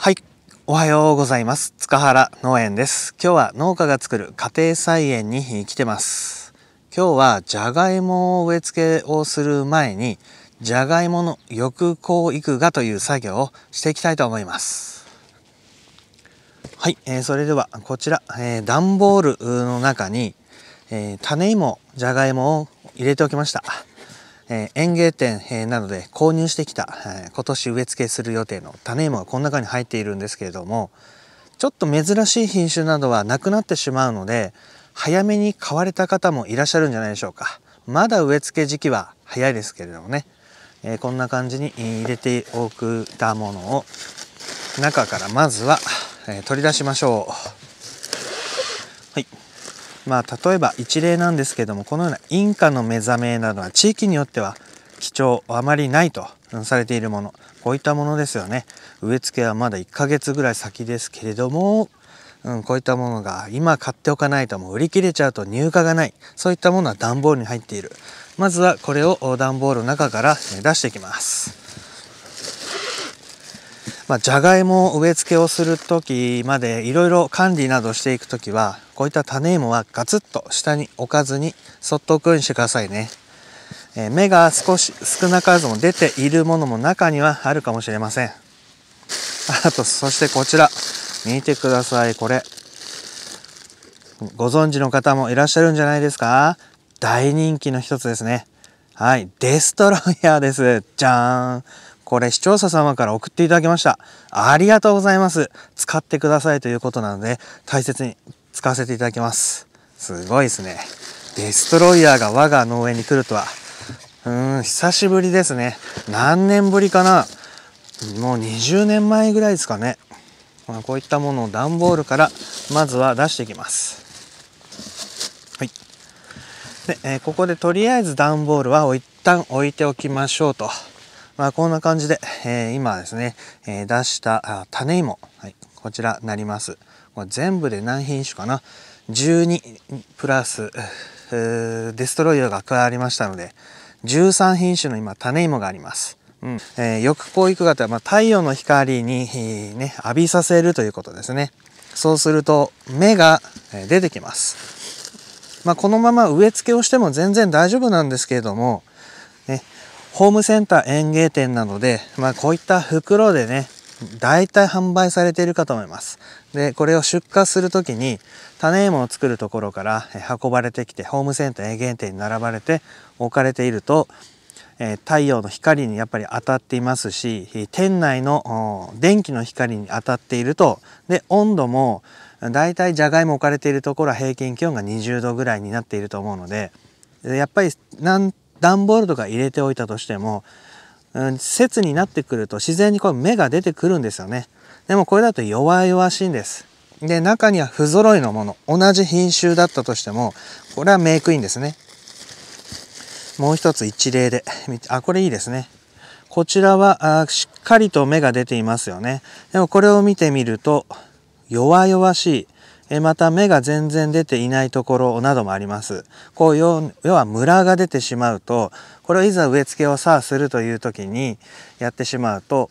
はい。おはようございます。塚原農園です。今日は農家が作る家庭菜園に来てます。今日はじゃがいもを植え付けをする前に、じゃがいもの抑光育芽という作業をしていきたいと思います。はい。えー、それではこちら、えー、段ボールの中に、えー、種芋、じゃがいもを入れておきました。え園芸店、えなどで購入してきた、え今年植え付けする予定の種芋がこの中に入っているんですけれどもちょっと珍しい品種などはなくなってしまうので早めに買われた方もいらっしゃるんじゃないでしょうかまだ植え付け時期は早いですけれどもね、えこんな感じに入れておくたものを中からまずは、え取り出しましょう。まあ、例えば一例なんですけどもこのようなインカの目覚めなどは地域によっては貴重あまりないとされているものこういったものですよね植え付けはまだ1ヶ月ぐらい先ですけれども、うん、こういったものが今買っておかないともう売り切れちゃうと入荷がないそういったものは段ボールに入っているまずはこれを段ボールの中から出していきますまあ、じゃがいも植え付けをする時までいろいろ管理などしていく時はこういった種芋はガツッと下に置かずにそっと置くようにしてくださいね。え芽が少し少なからずも出ているものも中にはあるかもしれません。あと、そしてこちら。見てください、これ。ご存知の方もいらっしゃるんじゃないですか大人気の一つですね。はい、デストロイヤーです。じゃーん。これ視聴者様から送っていただきました。ありがとうございます。使ってくださいということなので、大切に使わせていただきます。すごいですね。デストロイヤーが我が農園に来るとは。うん、久しぶりですね。何年ぶりかな。もう20年前ぐらいですかね。まあ、こういったものを段ボールからまずは出していきます。はい。で、えー、ここでとりあえず段ボールは一旦置いておきましょうと。まあ、こんな感じで、えー、今ですね、えー、出した種芋、はい、こちらなります。これ全部で何品種かな ?12 プラス、デストロイヤーが加わりましたので、13品種の今種芋があります。うんえー、よくこういく方は、まあ、太陽の光に、ね、浴びさせるということですね。そうすると芽が出てきます。まあ、このまま植え付けをしても全然大丈夫なんですけれども、ね、ホームセンター園芸店などで、まあ、こういった袋でね、大体販売されているかと思います。で、これを出荷する時に、種芋を作るところから運ばれてきて、ホームセンター園芸店に並ばれて置かれていると、え太陽の光にやっぱり当たっていますし、店内の電気の光に当たっていると、で、温度も、大体じゃがいも置かれているところは平均気温が20度ぐらいになっていると思うので、やっぱりなん段ボールとか入れておいたとしても、うん、節になってくると自然にこう芽が出てくるんですよね。でもこれだと弱々しいんです。で、中には不揃いのもの、同じ品種だったとしても、これはメイクインですね。もう一つ一例で。あ、これいいですね。こちらはあしっかりと芽が出ていますよね。でもこれを見てみると、弱々しい。また芽が全然出ていないところなどもあります。こう要はムラが出てしまうとこれをいざ植え付けをさあするという時にやってしまうと、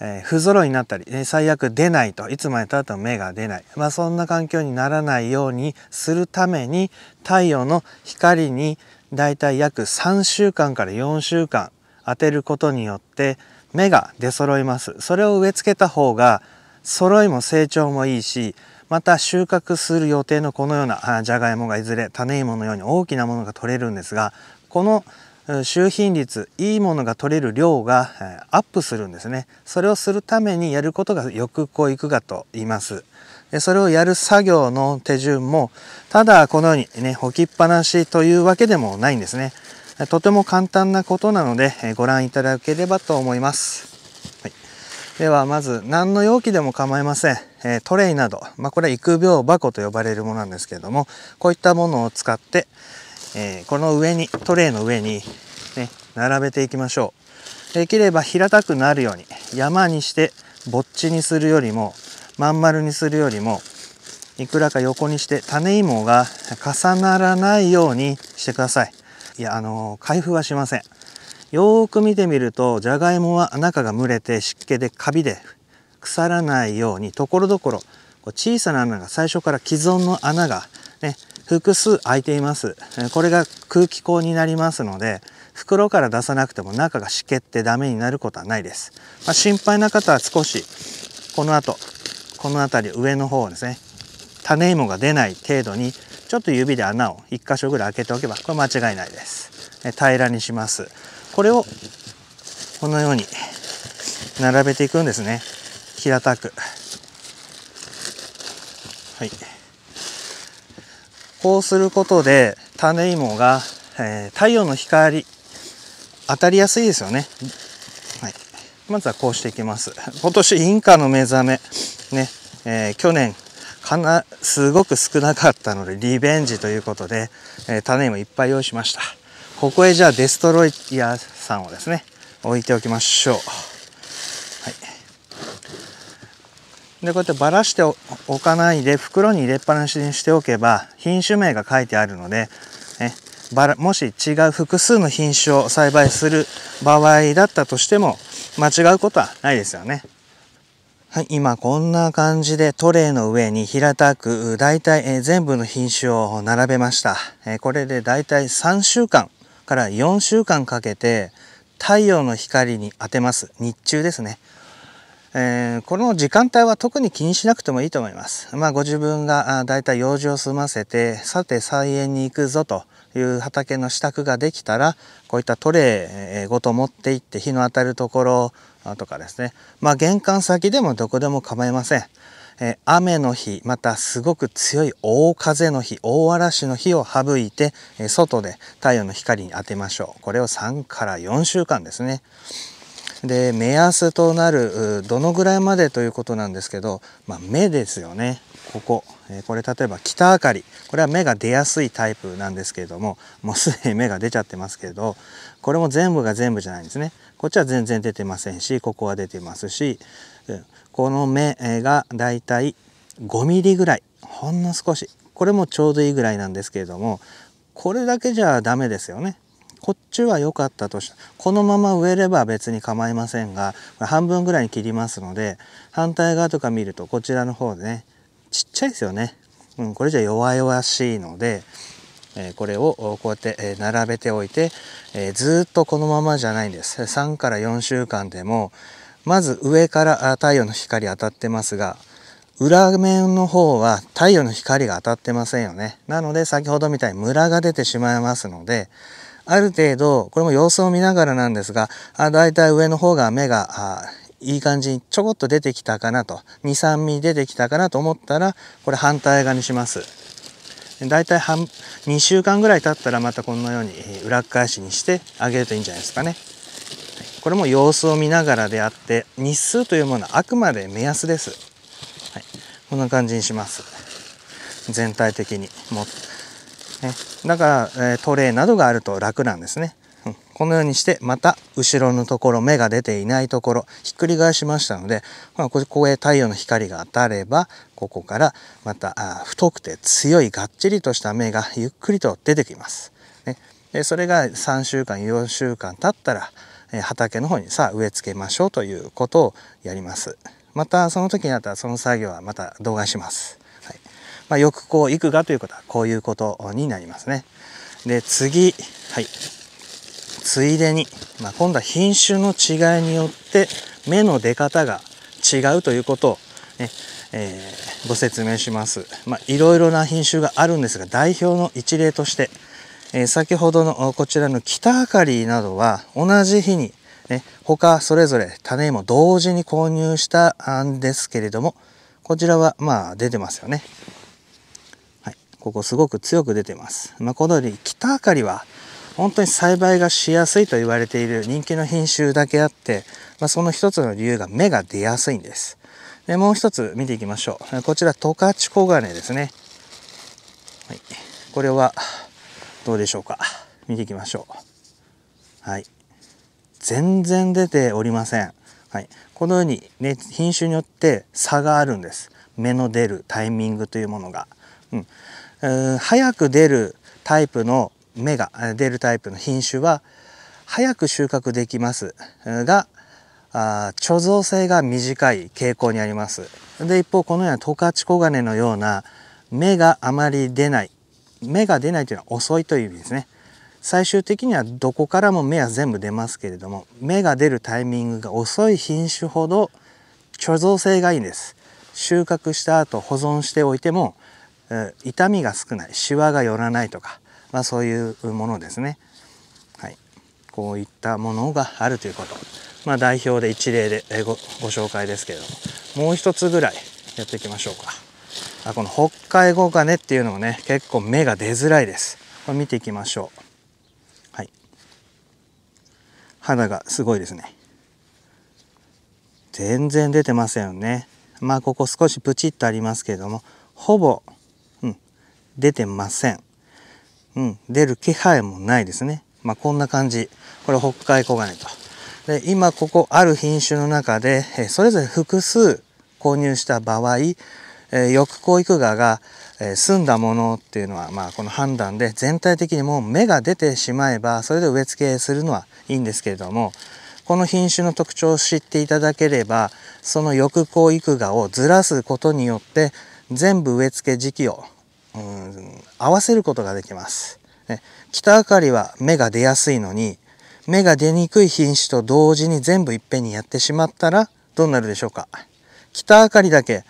えー、不揃いになったり最悪出ないといつまでたっても芽が出ない、まあ、そんな環境にならないようにするために太陽の光にだいたい約3週間から4週間当てることによって芽が出揃います。それを植え付けた方が揃いも成長もいいしまた収穫する予定のこのようなじゃがいもがいずれ種芋のように大きなものが取れるんですがこの収品率いいものが取れる量がアップするんですねそれをするためにやることが欲行育がと言いますそれをやる作業の手順もただこのようにね置きっぱなしというわけでもないんですねとても簡単なことなのでご覧いただければと思います、はい、ではまず何の容器でも構いませんえトレイなど、まあ、これは育苗箱と呼ばれるものなんですけれどもこういったものを使って、えこの上にトレイの上に、ね、並べていきましょうできれば平たくなるように山にしてぼっちにするよりもまん丸にするよりもいくらか横にして種芋が重ならないようにしてくださいいやあの開封はしませんよーく見てみるとじゃがいもは中が蒸れて湿気でカビで腐らないようにところどころ小さな穴が最初から既存の穴が、ね、複数開いていますこれが空気口になりますので袋から出さなくても中が湿気ってダメになることはないです、まあ、心配な方は少しこの後この辺り上の方ですね種芋が出ない程度にちょっと指で穴を1箇所ぐらい開けておけばこれ間違いないです平らにしますこれをこのように並べていくんですね平たくはいこうすることで種芋が、えー、太陽の光当たりやすいですよね、はい、まずはこうしていきます今年インカの目覚めね、えー、去年かなすごく少なかったのでリベンジということで、えー、種芋いっぱい用意しましたここへじゃあデストロイヤーさんをですね置いておきましょうでこうやってばらしておかないで袋に入れっぱなしにしておけば品種名が書いてあるのでえばらもし違う複数の品種を栽培する場合だったとしても間違うことはないですよね。はい、今こんな感じでトレイの上に平たく大体、え全部の品種を並べました、えこれで大体3週間から4週間かけて太陽の光に当てます日中ですねえー、この時間帯は特に気にしなくてもいいと思います。まあ、ご自分がだいたい用事を済ませて、さて菜園に行くぞという畑の支度ができたら、こういったトレイごと持って行って日の当たるところとかですね、まあ、玄関先でもどこでも構いません。え雨の日またすごく強い大風の日大嵐の日を省いて、外で太陽の光に当てましょうこれを3から4週間ですねで目安となるどのぐらいまでということなんですけど、まあ、目ですよねここ、えこれ例えば北あかりこれは目が出やすいタイプなんですけれどももうすでに目が出ちゃってますけどこれも全部が全部じゃないんですねこっちは全然出てませんしここは出てますしこの目がだいたい5ミリぐらいほんの少しこれもちょうどいいぐらいなんですけれどもこれだけじゃダメですよねこっちは良かったとしてこのまま植えれば別に構いませんが半分ぐらいに切りますので反対側とか見るとこちらの方でねちっちゃいですよね、うん、これじゃ弱々しいので、えー、これをこうやって並べておいて、えー、ずっとこのままじゃないんです3から4週間でもまず上から太陽の光当たってますが裏面の方は太陽の光が当たってませんよね。なので先ほどみたいにムラが出てしまいますので、ある程度これも様子を見ながらなんですがあだいたい上の方が目がいい感じにちょこっと出てきたかなと23ミリ出てきたかなと思ったらこれ反対側にします。だいたい半2週間ぐらい経ったらまたこのように裏返しにしてあげるといいんじゃないですかね。これも様子を見ながらであって日数というものはあくまで目安です。はい、こんな感じにします。全体的にもね、だから、えトレーなどがあると楽なんですね。このようにしてまた後ろのところ目が出ていないところひっくり返しましたので、まあ、ここへ太陽の光が当たればここからまた太くて強いがっちりとした目がゆっくりと出てきます。ね、でそれが3週間4週間経ったらえ畑の方にさあ植え付けましょうということをやります。またその時になったらその作業はまた動画します。まあ、よくこう、がということはこういうことになりますね。で、次、はい。ついでに、まあ、今度は品種の違いによって芽の出方が違うということをね、えー、ご説明します。まあ、いろいろな品種があるんですが代表の一例として、えー、先ほどのこちらの北あかりなどは同じ日に、ね、他それぞれ種も同時に購入したんですけれどもこちらはまあ出てますよね。ここすごく強く出てます。まあ、このように北あかりは本当に栽培がしやすいと言われている人気の品種だけあって、まあ、その一つの理由が芽が出やすいんです。で、もう一つ見ていきましょう。こちら、十勝ガ金ですね。はい。これは、どうでしょうか。見ていきましょう。はい。全然出ておりません。はい。このように、ね、品種によって差があるんです。芽の出るタイミングというものが。うん。うん早く出るタイプの芽が出るタイプの品種は早く収穫できますが貯蔵性が短い傾向にあります。で一方このような十勝小金のような芽があまり出ない芽が出ないというのは遅いという意味ですね。最終的にはどこからも芽は全部出ますけれども芽が出るタイミングが遅い品種ほど貯蔵性がいいんです収穫した後保存しておいても痛みが少ないシワが寄らないとか、まあ、そういうものですね、はい、こういったものがあるということ、まあ、代表で一例でごご紹介ですけれどももう一つぐらいやっていきましょうかあこの北海ゴカネっていうのもね結構芽が出づらいですこれ見ていきましょうはい肌がすごいですね全然出てませんよねまあここ少しプチッとありますけれどもほぼ出てません。うん、出る気配もないですね。まあ、こんな感じ。これ北海小金と。で、今ここある品種の中で、それぞれ複数購入した場合、えー、翼行育蛾が、えー、澄んだものっていうのは、まあ、この判断で全体的にもう芽が出てしまえばそれで植え付けするのはいいんですけれどもこの品種の特徴を知っていただければその翼行育蛾をずらすことによって全部植え付け時期をうん、合わせることができます。ね、北あかりは芽が出やすいのに芽が出にくい品種と同時に全部いっぺんにやってしまったらどうなるでしょうか北あかりだけ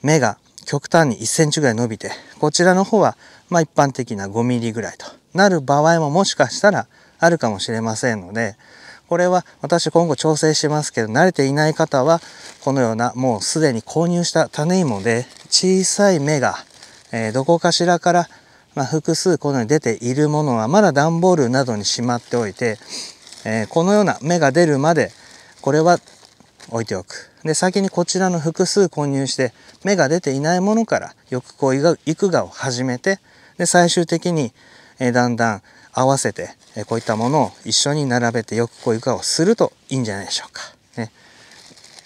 芽が極端に1センチぐらい伸びてこちらの方はまあ一般的な5ミリぐらいとなる場合ももしかしたらあるかもしれませんのでこれは私今後調整しますけど慣れていない方はこのようなもうすでに購入した種芋で小さい芽がえー、どこかしらから、まあ、複数このように出ているものはまだ段ボールなどにしまっておいて、えー、このような芽が出るまでこれは置いておく。で先にこちらの複数混入して芽が出ていないものからよくこう育芽を始めてで最終的に、えー、だんだん合わせて、えー、こういったものを一緒に並べてよくこう育芽をするといいんじゃないでしょうか。ね、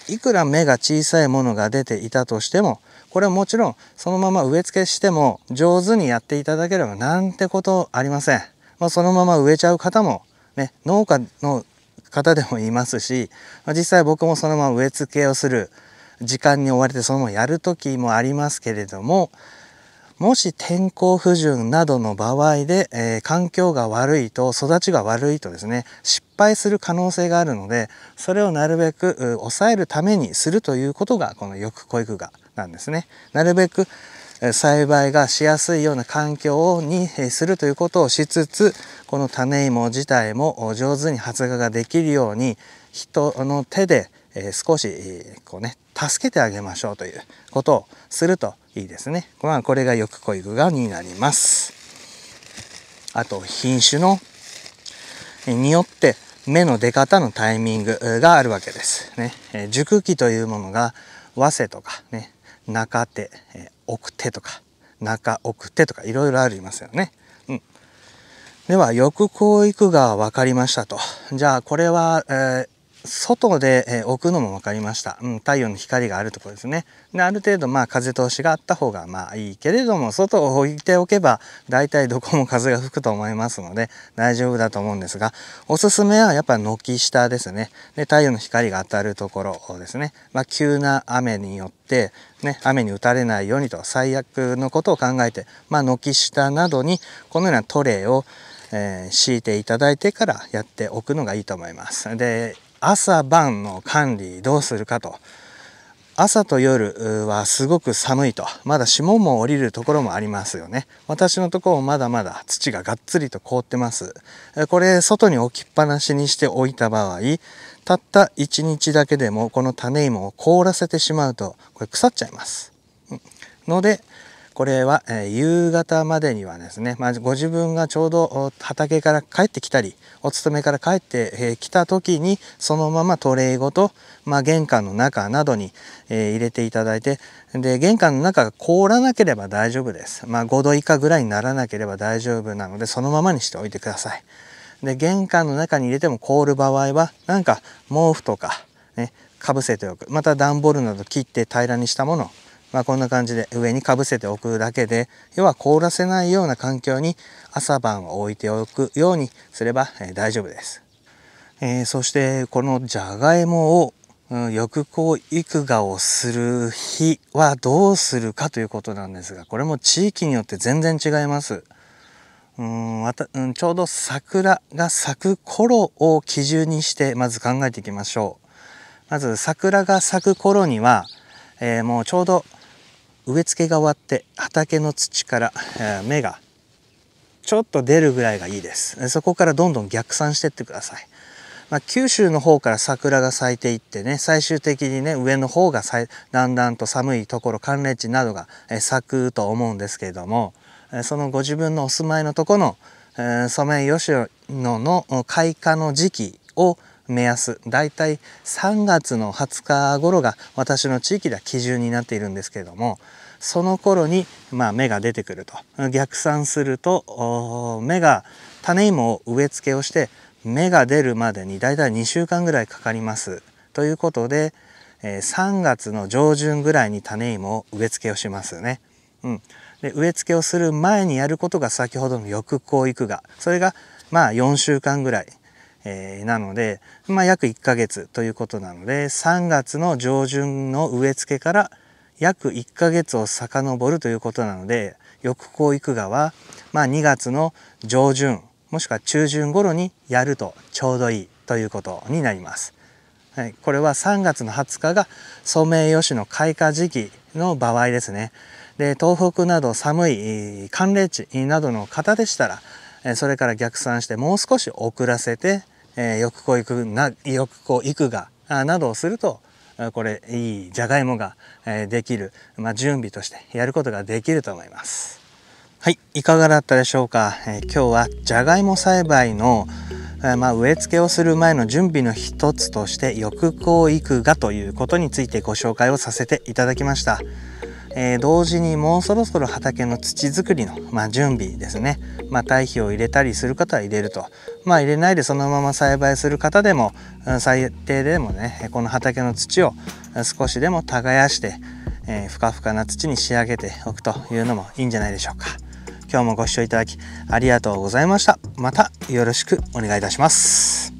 いくら芽が小さいものが出ていたとしてもこれはもちろんそのまま植え付けしても上手にやっていただければなんてことありません。まあ、そのまま植えちゃう方も、ね、農家の方でもいますし、まあ、実際僕もそのまま植え付けをする時間に追われてそのままやる時もありますけれどももし天候不順などの場合で、えー、環境が悪いと育ちが悪いとですね失敗する可能性があるのでそれをなるべく抑えるためにするということがこのよく保育がなんですね。なるべく栽培がしやすいような環境にするということをしつつこの種芋自体も上手に発芽ができるように人の手で少しこうね助けてあげましょうということをするといいですね。まあ、これがよくこい具がになります。あと品種のによって芽の出方のタイミングがあるわけです。ね、熟期というものが早生とかね中手、え奥手とか、中奥手とかいろいろありますよね。うん。では、翼行育が分かりましたと。じゃあ、これは、えー、外で、え置くのも分かりました、うん、太陽の光があるとこですねである程度まあ風通しがあった方がまあいいけれども外を置いておけば大体どこも風が吹くと思いますので大丈夫だと思うんですがおすすめはやっぱ軒下ですねで太陽の光が当たるところですね、まあ、急な雨によってね、雨に打たれないようにと最悪のことを考えて、まあ、軒下などにこのようなトレイをえー、敷いていただいてからやっておくのがいいと思います。で朝晩の管理どうするかと朝と夜はすごく寒いとまだ霜も降りるところもありますよね私のところまだまだ土ががっつりと凍ってますこれ外に置きっぱなしにしておいた場合たった1日だけでもこの種芋を凍らせてしまうとこれ腐っちゃいますのでこれは、え夕方までにはですね、まあ、ご自分がちょうど畑から帰ってきたりお勤めから帰ってきた時にそのままトレイごと、まあ、玄関の中などに、え入れていただいてで玄関の中が凍らなければ大丈夫です、まあ、5度以下ぐらいにならなければ大丈夫なのでそのままにしておいてくださいで玄関の中に入れても凍る場合はなんか毛布とかねかぶせておくまた段ボールなど切って平らにしたものまあ、こんな感じで上にかぶせておくだけで要は凍らせないような環境に朝晩を置いておくようにすれば、え大丈夫です、えー、そしてこのじゃがいもを、うん、よくこう育芽をする日はどうするかということなんですがこれも地域によって全然違いますうんまたうん、ちょうど桜が咲く頃を基準にしてまず考えていきましょうまず桜が咲く頃には、えー、もうちょうど植え付けが終わって畑の土から芽がちょっと出るぐらいがいいですそこからどんどん逆算してってください、まあ、九州の方から桜が咲いていってね最終的にね上の方がだんだんと寒いところ寒冷地などが咲くと思うんですけれどもそのご自分のお住まいのとこのソメイヨシノの開花の時期を目安だいたい3月の20日頃が私の地域では基準になっているんですけれどもその頃に、まあ、芽が出てくると逆算すると芽が種芋を植え付けをして芽が出るまでにだいたい2週間ぐらいかかります。ということで、え3月の上旬ぐらいに種芋を植え付けをしますね。うん、で植え付けをする前にやることが先ほどの翼行育芽それがまあ4週間ぐらいえー、なので、まあ、約1ヶ月ということなので3月の上旬の植え付けから約1ヶ月を遡るということなので翼行育蛾は、まあ、2月の上旬もしくは中旬頃にやるとちょうどいいということになります。はい、これは3月の20日がソメイヨシノ開花時期の場合ですね。で東北など寒い寒冷地などの方でしたらそれから逆算してもう少し遅らせて、えよくこういくな、よくこいくが、などをすると、これいいじゃがいもができる、まあ、準備としてやることができると思います。はい、いかがだったでしょうか。え今日はじゃがいも栽培の、えまあ、植え付けをする前の準備の一つとして「欲行育が」ということについてご紹介をさせていただきました。えー、同時にもうそろそろ畑の土作りの、まあ、準備ですね、まあ、堆肥を入れたりする方は入れると、まあ、入れないでそのまま栽培する方でも最低でもねこの畑の土を少しでも耕して、えー、ふかふかな土に仕上げておくというのもいいんじゃないでしょうか。今日もご視聴いただきありがとうございました。またよろしくお願いいたします。